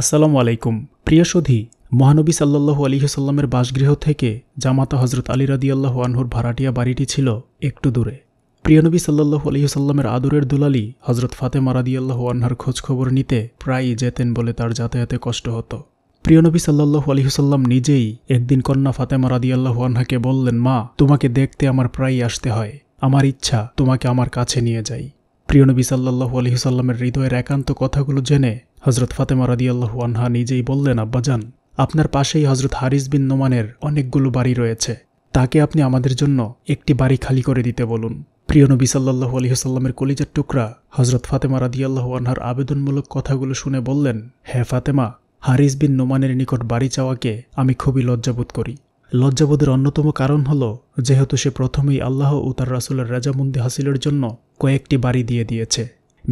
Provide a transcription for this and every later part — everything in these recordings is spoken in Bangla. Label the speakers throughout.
Speaker 1: আসসালামু আলাইকুম প্রিয় সধী মহানবী সাল্লাহু আলিহাসাল্লামের বাসগৃহ থেকে জামাতা হজরত আলী আল্লাহ আনহুর ভাড়াটিয়া বাড়িটি ছিল একটু দূরে প্রিয়নবী সাল্লাহু আলিহাসাল্লামের আদরের দুলালি হজরত ফাতেমা আল্লাহ আনহার খোঁজখবর নিতে প্রায়ই যেতেন বলে তার যাতায়াতে কষ্ট হতো প্রিয়নবী সাল্লাহু আলিহাসাল্লাম নিজেই একদিন কন্যা ফাতেমা আল্লাহ আনহাকে বললেন মা তোমাকে দেখতে আমার প্রায়ই আসতে হয় আমার ইচ্ছা তোমাকে আমার কাছে নিয়ে যাই প্রিয়নবী সাল্লাহু আলহিহাল্লামের হৃদয়ের একান্ত কথাগুলো জেনে হজরত ফাতেমা রাদিয়াল্লাহু আনহা নিজেই বললেন আব্বাজান আপনার পাশেই হজরত হারিস বিন নোমানের অনেকগুলো বাড়ি রয়েছে তাকে আপনি আমাদের জন্য একটি বাড়ি খালি করে দিতে বলুন প্রিয় নবী সাল্লাহ আলহিহাল্লামের কলিজার টুকরা হজরত ফাতেমা রাদিয়াল্লাহু আনহার আবেদনমূলক কথাগুলো শুনে বললেন হে ফাতেমা হারিস বিন নোমানের নিকট বাড়ি চাওয়াকে আমি খুবই লজ্জাবোধ করি লজ্জাবোধের অন্যতম কারণ হল যেহেতু সে প্রথমেই আল্লাহ ও তার রাসুলের রাজামন্দি হাসিলের জন্য কয়েকটি বাড়ি দিয়ে দিয়েছে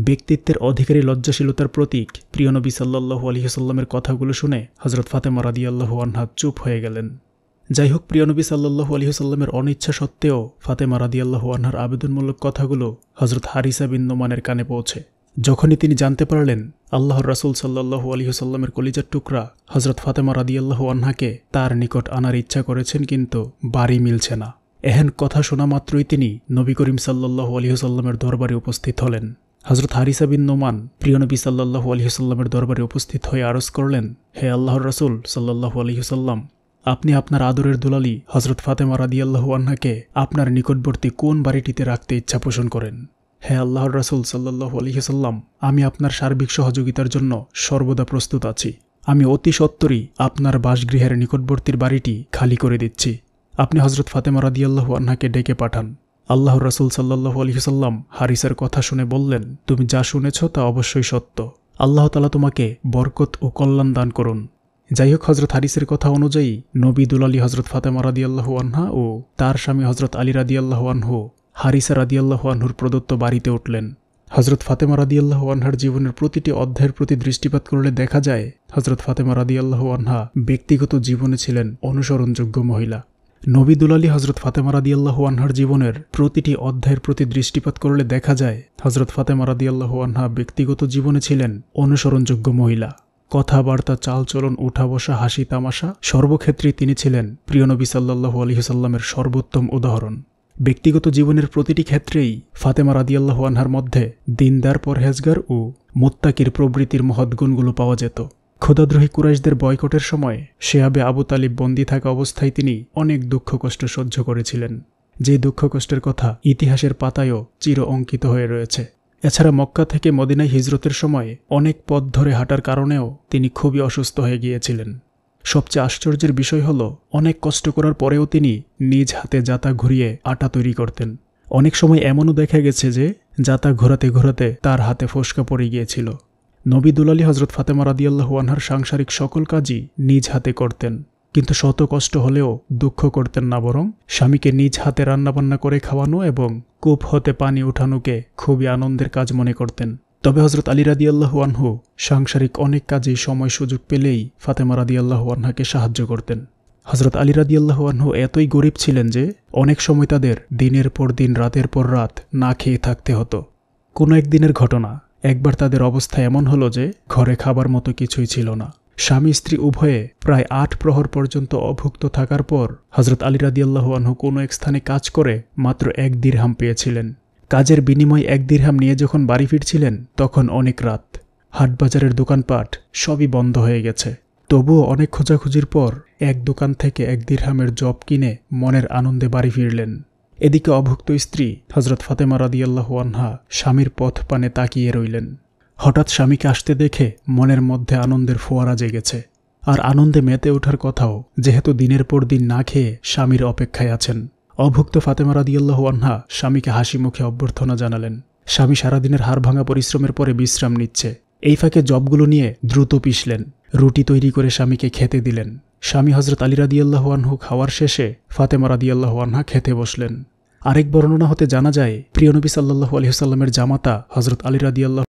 Speaker 1: ব্যক্তিত্বের অধিকারী লজ্জাশীলতার প্রতীক প্রিয়নবী সাল্লাহু আলহিহসাল্লামের কথাগুলো শুনে হজরত ফাতেমা আল্লাহু আনহা চুপ হয়ে গেলেন যাই হোক প্রিয়নবী সাল্লাহু আলহিহসাল্লামের অনিচ্ছা সত্ত্বেও ফাতেমা আল্লাহু আনহার আবেদনমূলক কথাগুলো হজরত হারিসা বিন নোমানের কানে পৌঁছে যখনই তিনি জানতে পারলেন আল্লাহর রাসুল সাল্লাহু আলহিহসাল্লামের কলিজার টুকরা হজরত ফাতেমা আল্লাহু আনহাকে তার নিকট আনার ইচ্ছা করেছেন কিন্তু বাড়ি মিলছে না এহেন কথা শোনা মাত্রই তিনি নবী করিম সাল্লাহু আলহিহসাল্লামের দরবারে উপস্থিত হলেন হজরত হারিসা বিন নোমান প্রিয়নবী সাল্লাহু আলহিহসাল্লামের দরবারে উপস্থিত হয়ে আরজ করলেন হে আল্লাহর রসুল সাল্লাহু আলহিহসাল্লাম আপনি আপনার আদরের দুলালি হজরত ফাতেমা আল্লাহু আন্নাকে আপনার নিকটবর্তী কোন বাড়িটিতে রাখতে ইচ্ছা পোষণ করেন হে আল্লাহর রাসুল সাল্লাহ আলহিহসাল্লাম আমি আপনার সার্বিক সহযোগিতার জন্য সর্বদা প্রস্তুত আছি আমি অতি সত্তরই আপনার বাসগৃহের নিকটবর্তীর বাড়িটি খালি করে দিচ্ছি আপনি হজরত ফাতেমা আল্লাহু আন্নাকে ডেকে পাঠান আল্লাহ রাসুল সাল্লাহ আলহিসাল্লাম হারিসার কথা শুনে বললেন তুমি যা শুনেছ তা অবশ্যই সত্য আল্লাহ তালা তোমাকে বরকত ও কল্যাণ দান করুন যাই হোক হজরত হারিসের কথা অনুযায়ী নবী দুলালী হজরত ফাতেমা আল্লাহু আনহা ও তার স্বামী হজরত আলী আল্লাহু আনহু হারিসা আল্লাহু আনহুর প্রদত্ত বাড়িতে উঠলেন হজরত ফাতেমা আল্লাহ আনহার জীবনের প্রতিটি অধ্যায়ের প্রতি দৃষ্টিপাত করলে দেখা যায় হজরত ফাতেমা আল্লাহ আনহা ব্যক্তিগত জীবনে ছিলেন অনুসরণযোগ্য মহিলা নবী আলী হজরত ফাতেমা রাদিয়াল্লাহ আনহার জীবনের প্রতিটি অধ্যায়ের প্রতি দৃষ্টিপাত করলে দেখা যায় হজরত ফাতেমা রাদিয়াল্লাহ আনহা ব্যক্তিগত জীবনে ছিলেন অনুসরণযোগ্য মহিলা কথাবার্তা চালচলন উঠা বসা হাসি তামাশা সর্বক্ষেত্রেই তিনি ছিলেন নবী সাল্লাহ আলহিহাল্লামের সর্বোত্তম উদাহরণ ব্যক্তিগত জীবনের প্রতিটি ক্ষেত্রেই ফাতেমা রাদিয়াল্লাহ আনহার মধ্যে দিনদার পরহেজগার ও মোত্তাকির প্রবৃতির মহৎ গুণগুলো পাওয়া যেত খোদাদ্রোহী কুরাইশদের বয়কটের সময় শেহাবে আবু তালিব বন্দী থাকা অবস্থায় তিনি অনেক দুঃখ কষ্ট সহ্য করেছিলেন যে দুঃখ কষ্টের কথা ইতিহাসের পাতায়ও চির অঙ্কিত হয়ে রয়েছে এছাড়া মক্কা থেকে মদিনায় হিজরতের সময় অনেক পথ ধরে হাঁটার কারণেও তিনি খুবই অসুস্থ হয়ে গিয়েছিলেন সবচেয়ে আশ্চর্যের বিষয় হল অনেক কষ্ট করার পরেও তিনি নিজ হাতে যাতা ঘুরিয়ে আটা তৈরি করতেন অনেক সময় এমনও দেখা গেছে যে যাতা ঘোরাতে ঘোরাতে তার হাতে ফসকা পড়ে গিয়েছিল নবী দুলালী হজরত ফাতেমা রাদিয়াল্লাহু আনহার সাংসারিক সকল কাজই নিজ হাতে করতেন কিন্তু শত কষ্ট হলেও দুঃখ করতেন না বরং স্বামীকে নিজ হাতে রান্নাবান্না করে খাওয়ানো এবং কূপ হতে পানি উঠানোকে খুবই আনন্দের কাজ মনে করতেন তবে হজরত আলী রাদিয়াল্লাহু আনহু সাংসারিক অনেক কাজেই সময় সুযোগ পেলেই ফাতেমা রাদিয়াল্লাহু আনহাকে সাহায্য করতেন হজরত আলী রাদিয়াল্লাহু আনহু এতই গরিব ছিলেন যে অনেক সময় তাদের দিনের পর দিন রাতের পর রাত না খেয়ে থাকতে হতো কোনো একদিনের ঘটনা একবার তাদের অবস্থা এমন হল যে ঘরে খাবার মতো কিছুই ছিল না স্বামী স্ত্রী উভয়ে প্রায় আট প্রহর পর্যন্ত অভুক্ত থাকার পর হজরত আলী রাদিয়াল্লাহ কোনো এক স্থানে কাজ করে মাত্র এক দীর্হাম পেয়েছিলেন কাজের বিনিময়ে এক দীর্হাম নিয়ে যখন বাড়ি ফিরছিলেন তখন অনেক রাত হাটবাজারের দোকানপাট সবই বন্ধ হয়ে গেছে তবুও অনেক খোঁজাখুঁজির পর এক দোকান থেকে এক দীর্হামের জব কিনে মনের আনন্দে বাড়ি ফিরলেন এদিকে অভুক্ত স্ত্রী হজরত ফাতেমা রাদিয়াল্লাহু আনহা স্বামীর পথ পানে তাকিয়ে রইলেন হঠাৎ স্বামীকে আসতে দেখে মনের মধ্যে আনন্দের ফোয়ারা জেগেছে আর আনন্দে মেতে ওঠার কথাও যেহেতু দিনের পর দিন না খেয়ে স্বামীর অপেক্ষায় আছেন অভুক্ত ফাতেমা রাদিয়াল্লাহু আনহা স্বামীকে হাসি মুখে অভ্যর্থনা জানালেন স্বামী সারাদিনের হাড় ভাঙা পরিশ্রমের পরে বিশ্রাম নিচ্ছে এই ফাঁকে জবগুলো নিয়ে দ্রুত পিষলেন রুটি তৈরি করে স্বামীকে খেতে দিলেন স্বামী হজরত আলী রাদিয়াল্লাহু আনহু খাওয়ার শেষে ফাতেমা রাদিয়াল্লাহু আনহা খেতে বসলেন আরেক বর্ণনা হতে জানা যায় প্রিয়নবী সাল্লাহু আলহিহাল্লামের জামাতা হজরত আলী রাদিয়াল্লাহ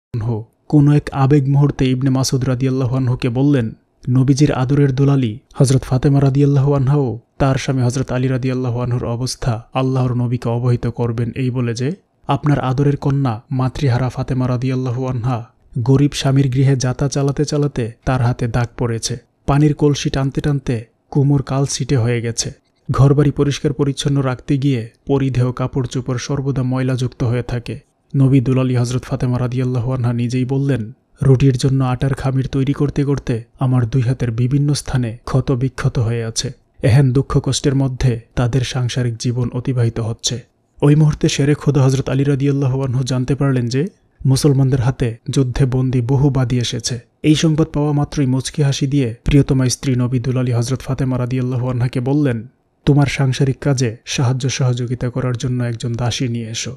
Speaker 1: কোনো এক আবেগ মুহূর্তে ইবনে মাসুদ রাদিয়াল্লাহ আনহুকে বললেন নবীজির আদরের দুলালি হজরত ফাতেমা রাদিয়াল্লাহ আনহাও তার স্বামী হজরত আলী রাদিয়াল্লাহ আনহুর অবস্থা আল্লাহর নবীকে অবহিত করবেন এই বলে যে আপনার আদরের কন্যা মাতৃহারা ফাতেমা রাদিয়াল্লাহ আনহা গরিব স্বামীর গৃহে যাতা চালাতে চালাতে তার হাতে দাগ পড়েছে পানির কলসি টানতে টানতে কুমোর কাল সিটে হয়ে গেছে ঘরবাড়ি পরিষ্কার পরিচ্ছন্ন রাখতে গিয়ে পরিধেয় কাপড় চোপড় সর্বদা ময়লাযুক্ত হয়ে থাকে নবী দুলালী হজরত ফাতেমা রাদিয়াল্লাহু আনহা নিজেই বললেন রুটির জন্য আটার খামির তৈরি করতে করতে আমার দুই হাতের বিভিন্ন স্থানে ক্ষত বিক্ষত হয়ে আছে এহেন দুঃখ কষ্টের মধ্যে তাদের সাংসারিক জীবন অতিবাহিত হচ্ছে ওই মুহূর্তে শেরে খোদ হজরত আলী রাদিয়াল্লাহানহু জানতে পারলেন যে মুসলমানদের হাতে যুদ্ধে বন্দী বহু বাদী এসেছে এই সংবাদ পাওয়া মাত্রই মুচকি হাসি দিয়ে প্রিয়তমা স্ত্রী নবী দুলালী হজরত ফাতেমা রাদিয়াল্লাহু আনহাকে বললেন তোমার সাংসারিক কাজে সাহায্য সহযোগিতা করার জন্য একজন দাসী নিয়ে এসো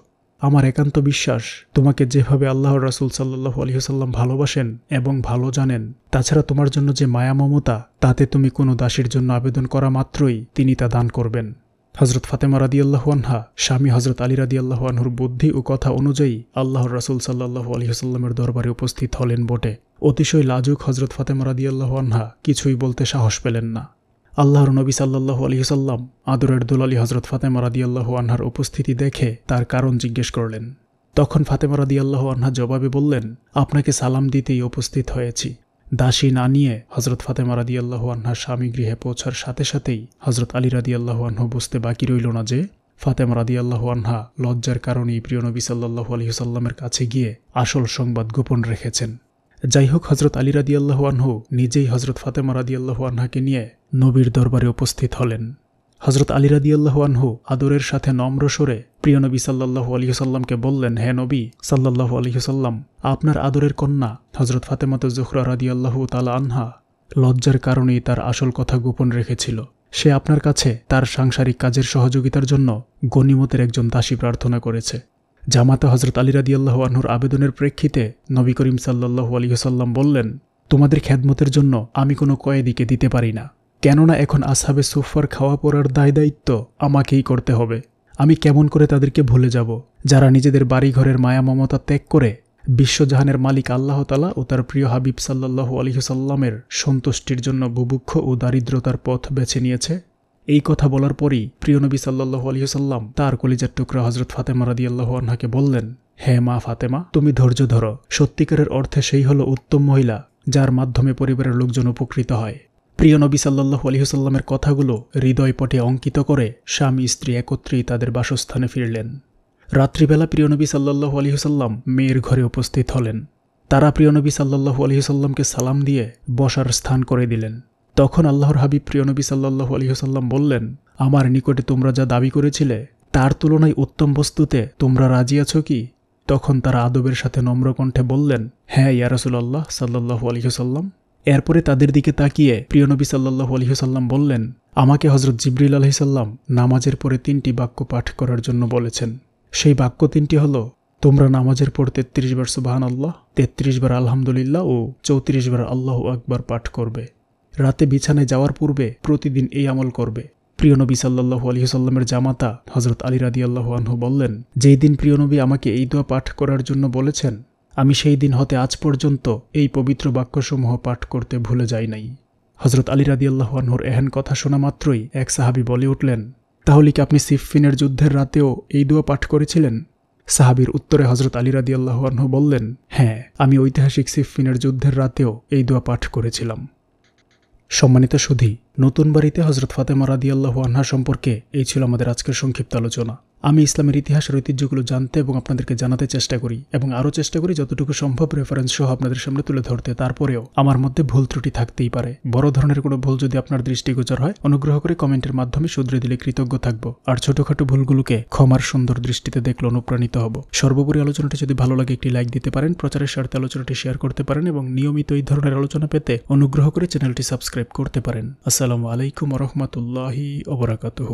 Speaker 1: আমার একান্ত বিশ্বাস তোমাকে যেভাবে আল্লাহ রাসুল সাল্লাহ আলহিহসাল্লাম ভালোবাসেন এবং ভালো জানেন তাছাড়া তোমার জন্য যে মায়া মমতা তাতে তুমি কোনো দাসীর জন্য আবেদন করা মাত্রই তিনি তা দান করবেন হজরত ফাতেমা রাদি আনহা স্বামী হজরত আলী রাদি আনহুর বুদ্ধি ও কথা অনুযায়ী আল্লাহ রাসুল সাল্লাহ আলহিহসাল্লামের দরবারে উপস্থিত হলেন বটে অতিশয় লাজুক হজরত ফাতেমা রাদি আনহা কিছুই বলতে সাহস পেলেন না আল্লাহর নবী সাল্লাহু আলী সাল্লাম আদরের দুলালী হজরত ফাতেমা আল্লাহ আনহার উপস্থিতি দেখে তার কারণ জিজ্ঞেস করলেন তখন ফাতেমা আল্লাহ আনহা জবাবে বললেন আপনাকে সালাম দিতেই উপস্থিত হয়েছি দাসী না নিয়ে হজরত ফাতেমা রাদিয়াল্লাহু আনহার স্বামী গৃহে পৌঁছার সাথে সাথেই হজরত আলী রাদিয়াল্লাহু আনহু বুঝতে বাকি রইল না যে ফাতেমা রাদিয়াল্লাহু আনহা লজ্জার কারণেই প্রিয় নবী সাল্লাহু সাল্লামের কাছে গিয়ে আসল সংবাদ গোপন রেখেছেন যাই হোক হজরত আলী রাদিয়াল্লাহ আনহু নিজেই হজরত ফাতেমা রাদিয়াল্লাহ আনহাকে নিয়ে নবীর দরবারে উপস্থিত হলেন হজরত আলী রাদিয়াল্লাহ আনহু আদরের সাথে নম্র সরে প্রিয় নবী সাল্লাহু সাল্লামকে বললেন হে নবী সাল্লাহু সাল্লাম আপনার আদরের কন্যা হজরত ফাতেমাত জোহরা রাদিয়াল্লাহ তালা আনহা লজ্জার কারণেই তার আসল কথা গোপন রেখেছিল সে আপনার কাছে তার সাংসারিক কাজের সহযোগিতার জন্য গণিমতের একজন দাসী প্রার্থনা করেছে জামাতা হজরত আলী রাদিয়াল্লাহ আনহুর আবেদনের প্রেক্ষিতে নবী করিম সাল্লাহু আলিহসাল্লাম বললেন তোমাদের খ্যাদমতের জন্য আমি কোনো কয়েদিকে দিতে পারি না কেননা এখন আসহাবে সোফার খাওয়া পড়ার দায় দায়িত্ব আমাকেই করতে হবে আমি কেমন করে তাদেরকে ভুলে যাব যারা নিজেদের বাড়িঘরের মায়া মমতা ত্যাগ করে বিশ্বজাহানের মালিক আল্লাহ তালা ও তার প্রিয় হাবিব সাল্লাহু আলহিহসাল্লামের সন্তুষ্টির জন্য বুভুক্ষ ও দারিদ্রতার পথ বেছে নিয়েছে এই কথা বলার পরই প্রিয়নবী সাল্লাহ সাল্লাম তার কলিজার টুকরা হজরত ফাতেমা রাদি আল্লাহ আনহাকে বললেন হে মা ফাতেমা তুমি ধৈর্য ধরো সত্যিকারের অর্থে সেই হলো উত্তম মহিলা যার মাধ্যমে পরিবারের লোকজন উপকৃত হয় প্রিয় নবী সাল্লাহ আলহিহসাল্লামের কথাগুলো হৃদয়পটে অঙ্কিত করে স্বামী স্ত্রী একত্রেই তাদের বাসস্থানে ফিরলেন রাত্রিবেলা প্রিয়নবী সাল্লাহ আলহিহসাল্লাম মেয়ের ঘরে উপস্থিত হলেন তারা প্রিয়নবী সাল্লাহ আলহিহসাল্লামকে সালাম দিয়ে বসার স্থান করে দিলেন তখন আল্লাহর হাবিব নবী সাল্লাহ আলহিহসাল্লাম বললেন আমার নিকটে তোমরা যা দাবি করেছিলে তার তুলনায় উত্তম বস্তুতে তোমরা রাজি আছো কি তখন তারা আদবের সাথে নম্রকণ্ঠে বললেন হ্যাঁ ইয়ারসুল্লাহ সাল্লাহ আলহিহসাল্লাম এরপরে তাদের দিকে তাকিয়ে প্রিয়নবী সাল্লাহ আলহিহসাল্লাম বললেন আমাকে হজরত জিবরিল আলহিসাল্লাম নামাজের পরে তিনটি বাক্য পাঠ করার জন্য বলেছেন সেই বাক্য তিনটি হল তোমরা নামাজের পর তেত্রিশ বার সুবাহান আল্লাহ তেত্রিশ বার আলহামদুলিল্লাহ ও চৌত্রিশ বার আল্লাহ আকবার পাঠ করবে রাতে বিছানায় যাওয়ার পূর্বে প্রতিদিন এই আমল করবে প্রিয় নবী সাল্লাহু সাল্লামের জামাতা হজরত আলী রাদি আনহু বললেন যেই দিন প্রিয় নবী আমাকে এই দোয়া পাঠ করার জন্য বলেছেন আমি সেই দিন হতে আজ পর্যন্ত এই পবিত্র বাক্যসমূহ পাঠ করতে ভুলে যাই নাই হজরত আলী রাদি আনহুর এহেন কথা শোনা মাত্রই এক সাহাবি বলে উঠলেন তাহলে কি আপনি সিফফিনের যুদ্ধের রাতেও এই দোয়া পাঠ করেছিলেন সাহাবির উত্তরে হজরত আলী রাদি আনহু বললেন হ্যাঁ আমি ঐতিহাসিক সিফফিনের যুদ্ধের রাতেও এই দোয়া পাঠ করেছিলাম সম্মানিত সুধী নতুন বাড়িতে হজরত ফাতেমা রাদিয়াল্লাহু আনহা সম্পর্কে এই ছিল আমাদের আজকের সংক্ষিপ্ত আলোচনা আমি ইসলামের ইতিহাসের ঐতিহ্যগুলো জানতে এবং আপনাদেরকে জানাতে চেষ্টা করি এবং আরও চেষ্টা করি যতটুকু সম্ভব রেফারেন্স সহ আপনাদের সামনে তুলে ধরতে তারপরেও আমার মধ্যে ভুল ত্রুটি থাকতেই পারে বড় ধরনের কোনো ভুল যদি আপনার দৃষ্টিগোচর হয় অনুগ্রহ করে কমেন্টের মাধ্যমে শুধরে দিলে কৃতজ্ঞ থাকব আর ছোটখাটো ভুলগুলোকে ক্ষমার সুন্দর দৃষ্টিতে দেখলে অনুপ্রাণিত হব সর্বোপরি আলোচনাটি যদি ভালো লাগে একটি লাইক দিতে পারেন প্রচারের স্বার্থে আলোচনাটি শেয়ার করতে পারেন এবং নিয়মিত এই ধরনের আলোচনা পেতে অনুগ্রহ করে চ্যানেলটি সাবস্ক্রাইব করতে পারেন আসসালামু আলাইকুম রহমতুল্লাহি অবরাকাতহ